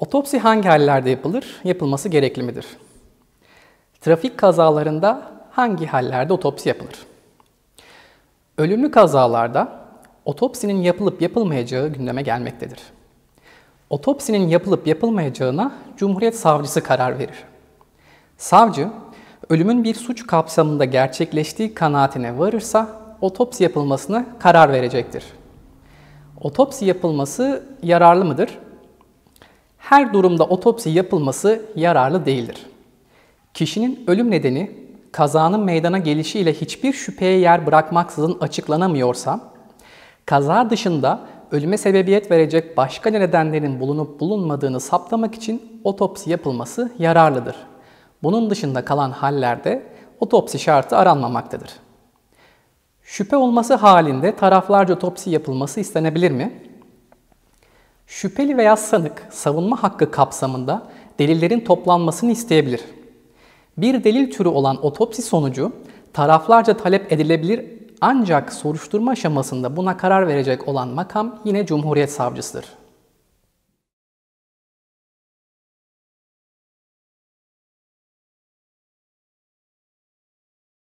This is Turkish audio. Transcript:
Otopsi hangi hallerde yapılır? Yapılması gerekli midir? Trafik kazalarında hangi hallerde otopsi yapılır? Ölümlü kazalarda otopsinin yapılıp yapılmayacağı gündeme gelmektedir. Otopsinin yapılıp yapılmayacağına Cumhuriyet Savcısı karar verir. Savcı, ölümün bir suç kapsamında gerçekleştiği kanaatine varırsa otopsi yapılmasına karar verecektir. Otopsi yapılması yararlı mıdır? her durumda otopsi yapılması yararlı değildir. Kişinin ölüm nedeni kazanın meydana gelişiyle hiçbir şüpheye yer bırakmaksızın açıklanamıyorsa, kaza dışında ölüme sebebiyet verecek başka nedenlerin bulunup bulunmadığını saptamak için otopsi yapılması yararlıdır. Bunun dışında kalan hallerde otopsi şartı aranmamaktadır. Şüphe olması halinde taraflarca otopsi yapılması istenebilir mi? Şüpheli veya sanık savunma hakkı kapsamında delillerin toplanmasını isteyebilir. Bir delil türü olan otopsi sonucu taraflarca talep edilebilir ancak soruşturma aşamasında buna karar verecek olan makam yine Cumhuriyet Savcısıdır.